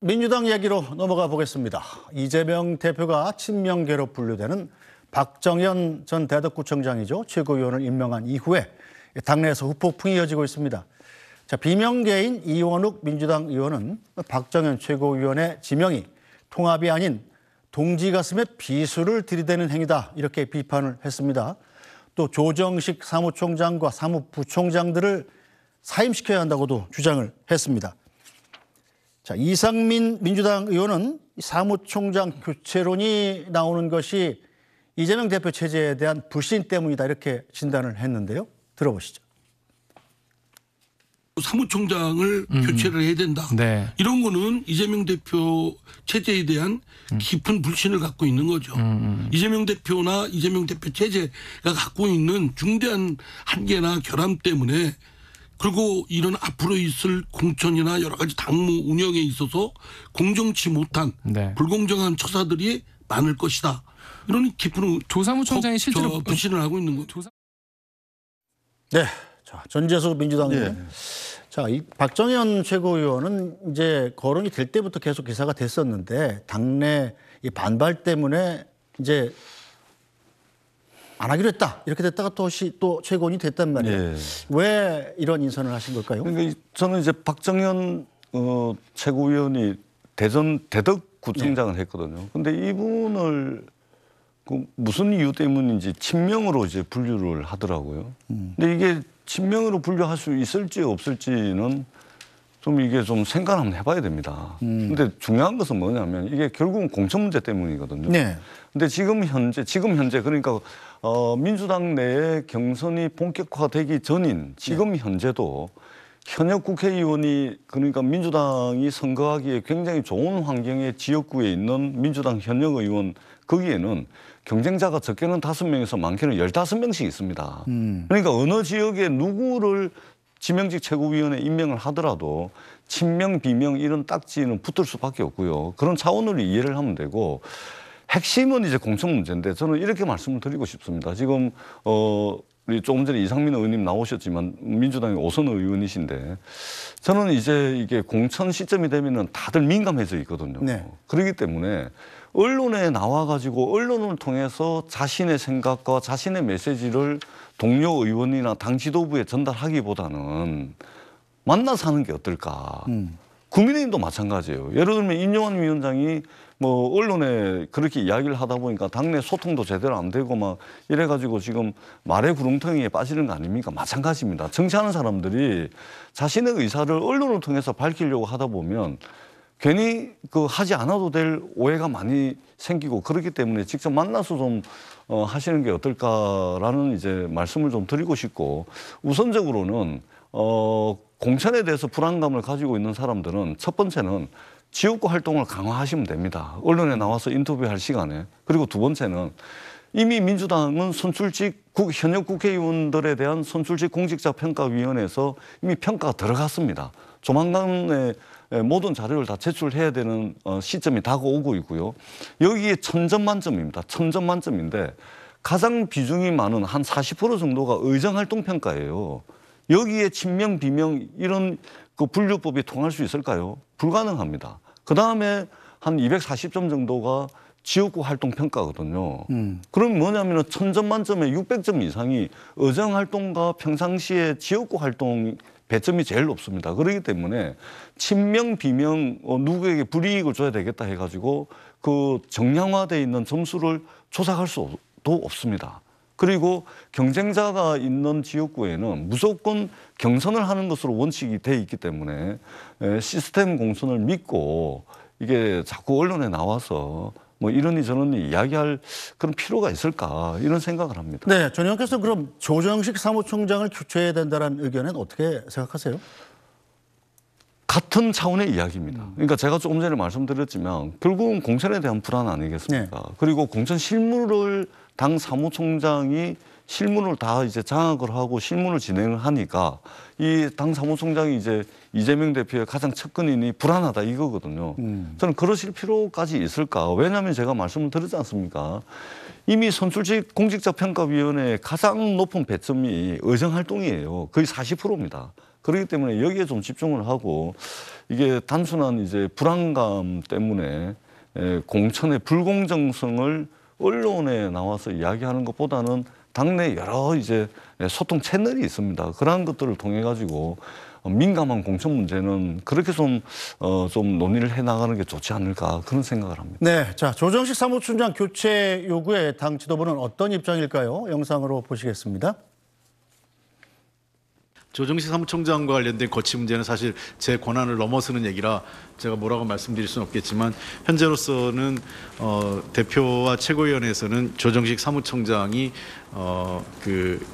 민주당 이야기로 넘어가 보겠습니다. 이재명 대표가 친명계로 분류되는 박정현 전 대덕구청장이죠. 최고위원을 임명한 이후에 당내에서 후폭풍이 이어지고 있습니다. 자, 비명계인 이원욱 민주당 의원은 박정현 최고위원의 지명이 통합이 아닌 동지 가슴에 비수를 들이대는 행위다 이렇게 비판을 했습니다. 또 조정식 사무총장과 사무부총장들을 사임시켜야 한다고도 주장을 했습니다. 자, 이상민 민주당 의원은 사무총장 교체론이 나오는 것이 이재명 대표 체제에 대한 불신 때문이다 이렇게 진단을 했는데요. 들어보시죠. 사무총장을 음. 교체를 해야 된다. 네. 이런 거는 이재명 대표 체제에 대한 음. 깊은 불신을 갖고 있는 거죠. 음, 음. 이재명 대표나 이재명 대표 체제가 갖고 있는 중대한 한계나 결함 때문에 그리고 이런 앞으로 있을 공천이나 여러 가지 당무 운영에 있어서 공정치 못한 네. 불공정한 처사들이 많을 것이다. 이런 깊은 그 조사무총장이 실제로 부신을 하고 있는 거죠. 조사... 네. 자, 전재수 민주당의 네. 자, 이 박정현 최고위원은 이제 거론이 될 때부터 계속 기사가 됐었는데 당내 이 반발 때문에 이제 안 하기로 했다. 이렇게 됐다가 또 시 또 최고원이 됐단 말이에요. 예. 왜 이런 인선을 하신 걸까요? 그러니까 저는 이제 박정현 어, 최고위원이 대전 대덕 구청장을 예. 했거든요. 근데 이분을 그 무슨 이유 때문인지 친명으로 이제 분류를 하더라고요. 음. 근데 이게 친명으로 분류할 수 있을지 없을지는 좀 이게 좀 생각을 한번 해봐야 됩니다. 음. 근데 중요한 것은 뭐냐면 이게 결국은 공천 문제 때문이거든요. 네. 근데 지금 현재 지금 현재 그러니까 어, 민주당 내에 경선이 본격화되기 전인 지금 네. 현재도 현역 국회의원이 그러니까 민주당이 선거하기에 굉장히 좋은 환경의 지역구에 있는 민주당 현역 의원 거기에는 경쟁자가 적게는 다섯 명에서 많게는 열다섯 명씩 있습니다. 음. 그러니까 어느 지역에 누구를 지명직 최고위원회 임명을 하더라도 친명, 비명 이런 딱지는 붙을 수밖에 없고요. 그런 차원으로 이해를 하면 되고 핵심은 이제 공천 문제인데 저는 이렇게 말씀을 드리고 싶습니다. 지금 어 우리 조금 전에 이상민 의원님 나오셨지만 민주당의 오선 의원이신데 저는 이제 이게 공천 시점이 되면은 다들 민감해져 있거든요. 네. 그렇기 때문에 언론에 나와가지고 언론을 통해서 자신의 생각과 자신의 메시지를 동료 의원이나 당 지도부에 전달하기보다는 만나서 하는 게 어떨까. 음. 국민의힘도 마찬가지예요. 예를 들면 인용환 위원장이 뭐 언론에 그렇게 이야기를 하다 보니까 당내 소통도 제대로 안 되고 막 이래가지고 지금 말의 구렁텅이에 빠지는 거 아닙니까? 마찬가지입니다. 정치하는 사람들이 자신의 의사를 언론을 통해서 밝히려고 하다 보면 괜히 그 하지 않아도 될 오해가 많이 생기고 그렇기 때문에 직접 만나서 좀 어, 하시는 게 어떨까라는 이제 말씀을 좀 드리고 싶고 우선적으로는 어, 공천에 대해서 불안감을 가지고 있는 사람들은 첫 번째는 지역구 활동을 강화하시면 됩니다. 언론에 나와서 인터뷰할 시간에. 그리고 두 번째는 이미 민주당은 선출직 현역 국회의원들에 대한 선출직 공직자 평가위원회에서 이미 평가가 들어갔습니다. 조만간에 모든 자료를 다 제출해야 되는 어, 시점이 다가오고 있고요. 여기에 천점 만점입니다. 천점 만점인데 가장 비중이 많은 한 40% 정도가 의정활동 평가예요. 여기에 친명, 비명 이런 그 분류법이 통할 수 있을까요? 불가능합니다. 그 다음에 한 240점 정도가 지역구 활동 평가거든요. 음. 그럼 뭐냐면 천점 만점에 600점 이상이 의정 활동과 평상시에 지역구 활동 배점이 제일 높습니다. 그러기 때문에 친명 비명 어, 누구에게 불이익을 줘야 되겠다 해가지고 그 정량화돼 있는 점수를 조작할 수도 없습니다. 그리고 경쟁자가 있는 지역구에는 무조건 경선을 하는 것으로 원칙이 돼 있기 때문에 시스템 공천을 믿고 이게 자꾸 언론에 나와서 뭐이런니저러 이야기할 그런 필요가 있을까 이런 생각을 합니다. 네, 전 의원께서 그럼 조정식 사무총장을 교체해야 된다는 의견은 어떻게 생각하세요? 같은 차원의 이야기입니다. 그러니까 제가 조금 전에 말씀드렸지만 결국은 공천에 대한 불안 아니겠습니까? 네. 그리고 공천 실무를 당 사무총장이 실무를 다 이제 장악을 하고 실무를 진행을 하니까 이 당 사무총장이 이제 이재명 대표의 가장 측근이니 불안하다 이거거든요. 음. 저는 그러실 필요까지 있을까? 왜냐하면 제가 말씀을 드렸지 않습니까? 이미 선출직 공직자 평가위원회 가장 높은 배점이 의정 활동이에요. 거의 40%입니다. 그렇기 때문에 여기에 좀 집중을 하고 이게 단순한 이제 불안감 때문에 예, 공천의 불공정성을 언론에 나와서 이야기하는 것보다는 당내 여러 이제 소통 채널이 있습니다. 그러한 것들을 통해 가지고 민감한 공천 문제는 그렇게 좀, 어, 좀 논의를 해 나가는 게 좋지 않을까 그런 생각을 합니다. 네. 자, 조정식 사무총장 교체 요구에 당 지도부는 어떤 입장일까요? 영상으로 보시겠습니다. 조정식 사무총장과 관련된 거치 문제는 사실 제 권한을 넘어서는 얘기라 제가 뭐라고 말씀드릴 수는 없겠지만 현재로서는 어, 대표와 최고위원회에서는 조정식 사무총장이 어, 그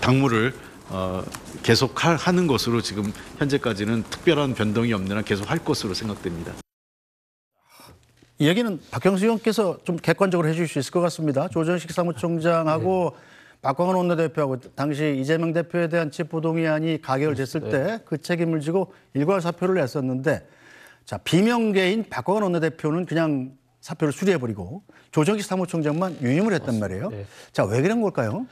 당무를 어, 계속 하, 하는 것으로 지금 현재까지는 특별한 변동이 없느한 계속 할 것으로 생각됩니다. 이 얘기는 박형수 의원께서 좀 객관적으로 해주실 수 있을 것 같습니다. 조정식 사무총장하고 네. 박광원 원내대표하고 당시 이재명 대표에 대한 집포동의안이 가결됐을 네. 때그 책임을 지고 일괄 사표를 냈었는데 자 비명계인 박광원 원내대표는 그냥 사표를 수리해버리고 조정식 사무총장만 유임을 했단 말이에요. 네. 자왜 그런 걸까요?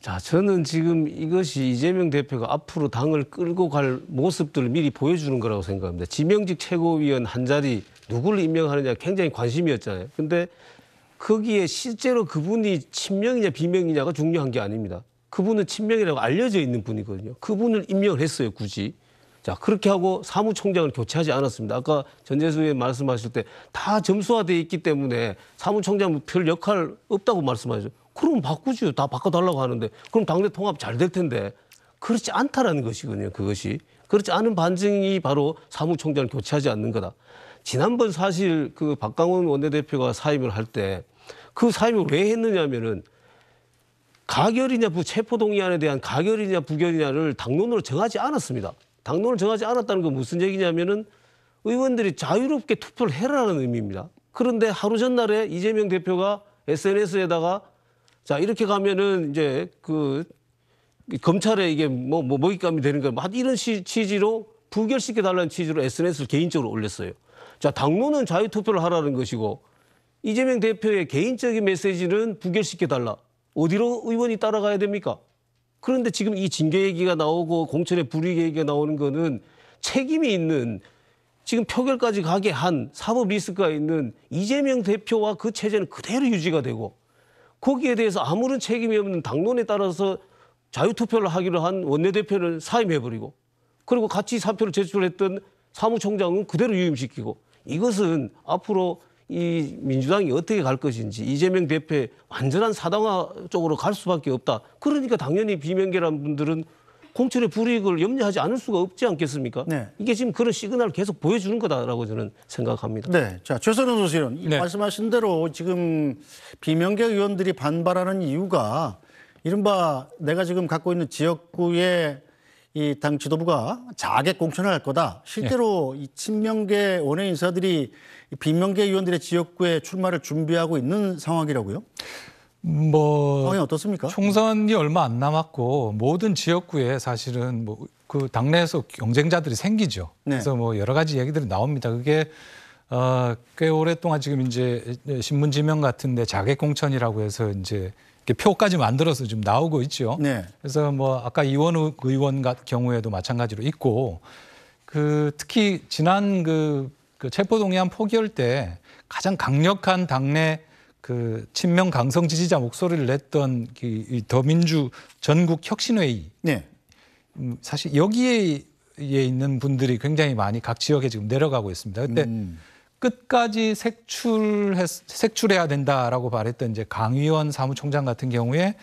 자 저는 지금 이것이 이재명 대표가 앞으로 당을 끌고 갈 모습들을 미리 보여주는 거라고 생각합니다. 지명직 최고위원 한 자리 누구를 임명하느냐 굉장히 관심이었잖아요. 근데 거기에 실제로 그분이 친명이냐 비명이냐가 중요한 게 아닙니다. 그분은 친명이라고 알려져 있는 분이거든요. 그분을 임명을 했어요, 굳이. 자, 그렇게 하고 사무총장을 교체하지 않았습니다. 아까 전재수의 원 말씀하실 때 다 점수화돼 있기 때문에 사무총장 별 역할 없다고 말씀하셨죠. 그럼 바꾸죠. 다 바꿔달라고 하는데 그럼 당내 통합 잘 될 텐데 그렇지 않다라는 것이거든요. 그것이 그렇지 않은 반증이 바로 사무총장을 교체하지 않는 거다. 지난번 사실 그 박강원 원내대표가 사임을 할때 그 사임을 왜 했느냐면은 가결이냐 체포동의안에 대한 가결이냐 부결이냐를 당론으로 정하지 않았습니다. 당론을 정하지 않았다는 건 무슨 얘기냐면은 의원들이 자유롭게 투표를 해라는 의미입니다. 그런데 하루 전날에 이재명 대표가 SNS에다가 자 이렇게 가면은 이제 그 검찰에 이게 뭐, 뭐 먹잇감이 되는 거야. 이런 시, 취지로 부결시켜 달라는 취지로 SNS를 개인적으로 올렸어요. 자 당론은 자유 투표를 하라는 것이고 이재명 대표의 개인적인 메시지는 부결시켜달라. 어디로 의원이 따라가야 됩니까? 그런데 지금 이 징계 얘기가 나오고 공천의 불이익 얘기가 나오는 거는 책임이 있는 지금 표결까지 가게 한 사법 리스크가 있는 이재명 대표와 그 체제는 그대로 유지가 되고 거기에 대해서 아무런 책임이 없는 당론에 따라서 자유투표를 하기로 한 원내대표를 사임해버리고 그리고 같이 사표를 제출했던 사무총장은 그대로 유임시키고 이것은 앞으로 이 민주당이 어떻게 갈 것인지 이재명 대표의 완전한 사당화 쪽으로 갈 수밖에 없다. 그러니까 당연히 비명계란 분들은 공천의 불이익을 염려하지 않을 수가 없지 않겠습니까? 네. 이게 지금 그런 시그널을 계속 보여주는 거다라고 저는 생각합니다. 네. 자, 최선호 소실은 네. 말씀하신 대로 지금 비명계 의원들이 반발하는 이유가 이른바 내가 지금 갖고 있는 지역구의 이당 지도부가 자객 공천을 할 거다. 실제로 예. 이 친명계 원외 인사들이 비명계 의원들의 지역구에 출마를 준비하고 있는 상황이라고요? 뭐 상황이 어떻습니까? 총선이 얼마 안 남았고 모든 지역구에 사실은 뭐 그 당내에서 경쟁자들이 생기죠. 네. 그래서 뭐 여러 가지 얘기들이 나옵니다. 그게 어꽤 오랫동안 지금 이제 신문 지명 같은데 자객 공천이라고 해서 이제 표까지 만들어서 지금 나오고 있죠. 네. 그래서 뭐 아까 이원우 의원 같은 경우에도 마찬가지로 있고 그 특히 지난 그, 그 체포동의안 포기할 때 가장 강력한 당내 그 친명 강성 지지자 목소리를 냈던 그 더민주 전국 혁신회의. 네. 음, 사실 여기에 있는 분들이 굉장히 많이 각 지역에 지금 내려가고 있습니다. 그때 음. 끝까지 색출해, 색출해야 된다라고 말했던 이제 강의원 사무총장 같은 경우에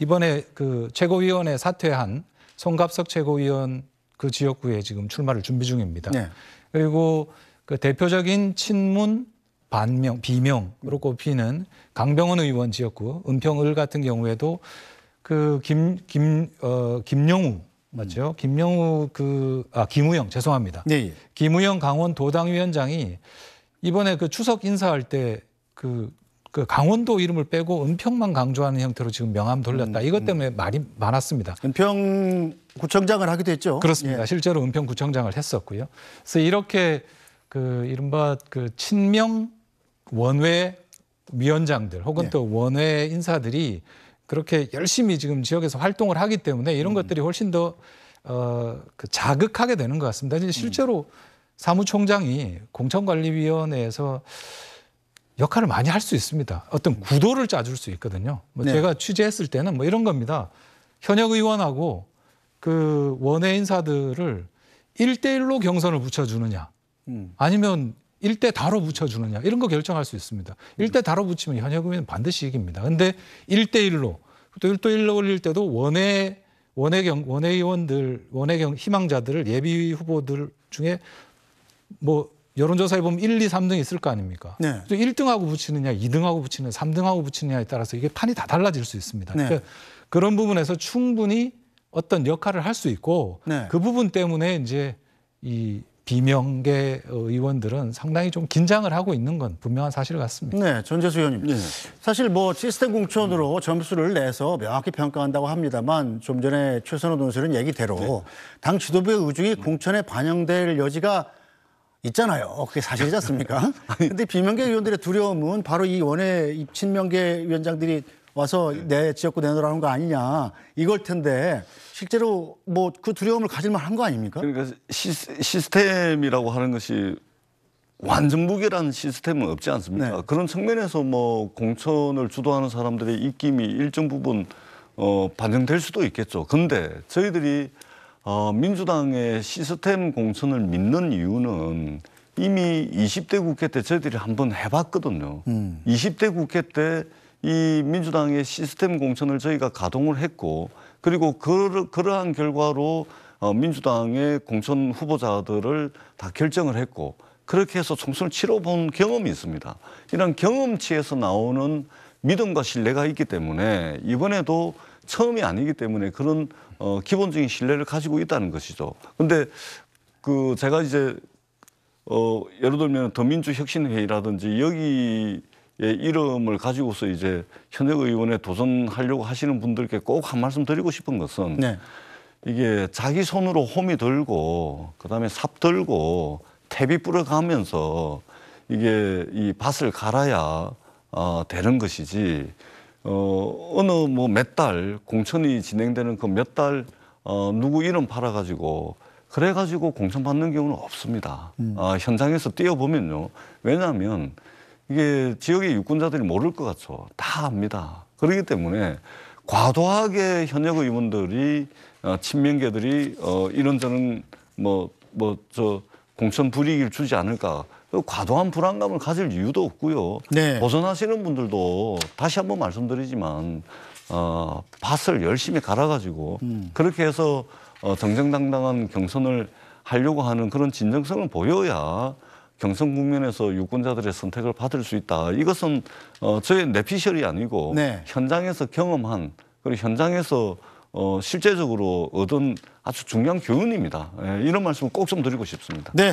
이번에 그 최고위원회 사퇴한 송갑석 최고위원 그 지역구에 지금 출마를 준비 중입니다. 네. 그리고 그 대표적인 친문 반명 비명으로 꼽히는 강병원 의원 지역구 은평을 같은 경우에도 그 김 김 어 김영우 맞죠? 음. 김명우 그, 아, 김우영, 죄송합니다. 네. 예. 김우영 강원 도당위원장이 이번에 그 추석 인사할 때 그, 그 강원도 이름을 빼고 은평만 강조하는 형태로 지금 명함 돌렸다. 음, 이것 음. 때문에 말이 많았습니다. 은평 구청장을 하기도 했죠. 그렇습니다. 예. 실제로 은평 구청장을 했었고요. 그래서 이렇게 그 이른바 그 친명 원외 위원장들 혹은 예. 또 원외 인사들이 그렇게 열심히 지금 지역에서 활동을 하기 때문에 이런 음. 것들이 훨씬 더 어, 그 자극하게 되는 것 같습니다. 음. 실제로 음. 사무총장이 공천관리위원회에서 역할을 많이 할 수 있습니다. 어떤 음. 구도를 짜줄 수 있거든요. 뭐 네. 제가 취재했을 때는 뭐 이런 겁니다. 현역 의원하고 그 원외 인사들을 일대일로 경선을 붙여주느냐, 음. 아니면 일대 다로 붙여주느냐 이런 거 결정할 수 있습니다. 일대 다로 붙이면 현역의원 반드시 이깁니다. 근데 일대일로 또일대일로 올릴 때도 원외 원외경 원외의원들 원외경 희망자들을 예비 후보들 중에 뭐 여론조사에 보면 1, 2, 3등 있을 거 아닙니까? 네. 1등하고 붙이느냐, 2등하고 붙이느냐, 3등하고 붙이느냐에 따라서 이게 판이 다 달라질 수 있습니다. 네. 그러니까 그런 부분에서 충분히 어떤 역할을 할 수 있고 네. 그 부분 때문에 이제 이 비명계 의원들은 상당히 좀 긴장을 하고 있는 건 분명한 사실 같습니다. 네, 전재수 의원님. 네. 사실 뭐 시스템 공천으로 점수를 내서 명확히 평가한다고 합니다만 좀 전에 최선호 논술은 얘기대로 네. 당 지도부의 의중이 공천에 반영될 여지가 있잖아요. 그게 사실이지 않습니까? 그런데 비명계 의원들의 두려움은 바로 이 원외 친명계 위원장들이 와서 네. 내 지역구 내놓으라는 거 아니냐 이걸 텐데 실제로 뭐 그 두려움을 가질 만한 거 아닙니까? 그러니까 시, 스템이라고 하는 것이 완전무기라는 시스템은 없지 않습니까? 네. 그런 측면에서 뭐 공천을 주도하는 사람들의 입김이 일정 부분 어, 반영될 수도 있겠죠. 근데 저희들이 어, 민주당의 시스템 공천을 믿는 이유는 이미 20대 국회 때 저희들이 한번 해봤거든요. 음. 20대 국회 때이 민주당의 시스템 공천을 저희가 가동을 했고 그리고 그, 러 그러한 결과로 어, 민주당의 공천 후보자들을 다 결정을 했고 그렇게 해서 총선을 치러본 경험이 있습니다. 이런 경험치에서 나오는 믿음과 신뢰가 있기 때문에 이번에도 처음이 아니기 때문에 그런 어, 기본적인 신뢰를 가지고 있다는 것이죠. 근데 그 제가 이제 어, 예를 들면 더민주혁신회의라든지 여기 예, 이름을 가지고서 이제 현역 의원에 도전하려고 하시는 분들께 꼭 한 말씀 드리고 싶은 것은 네. 이게 자기 손으로 홈이 들고 그다음에 삽 들고 탭비 뿌려가면서 이게 이 밭을 갈아야 어, 되는 것이지 어, 어느 뭐 몇 달 공천이 진행되는 그 몇 달 어, 누구 이름 팔아가지고 그래가지고 공천 받는 경우는 없습니다. 음. 아, 현장에서 뛰어보면요. 왜냐하면 이게 지역의 유권자들이 모를 것 같죠. 다 압니다. 그렇기 때문에 과도하게 현역 의원들이 어, 친명계들이 어, 이런저런 뭐뭐 저 공천 불이익을 주지 않을까 그 과도한 불안감을 가질 이유도 없고요. 네. 보선하시는 분들도 다시 한번 말씀드리지만 어, 밭을 열심히 갈아가지고 음. 그렇게 해서 어, 정정당당한 경선을 하려고 하는 그런 진정성을 보여야 경선 국면에서 유권자들의 선택을 받을 수 있다. 이것은 어, 저의 내피셜이 아니고 네. 현장에서 경험한 그리고 현장에서 어, 실제적으로 얻은 아주 중요한 교훈입니다. 예, 이런 말씀을 꼭 좀 드리고 싶습니다. 네,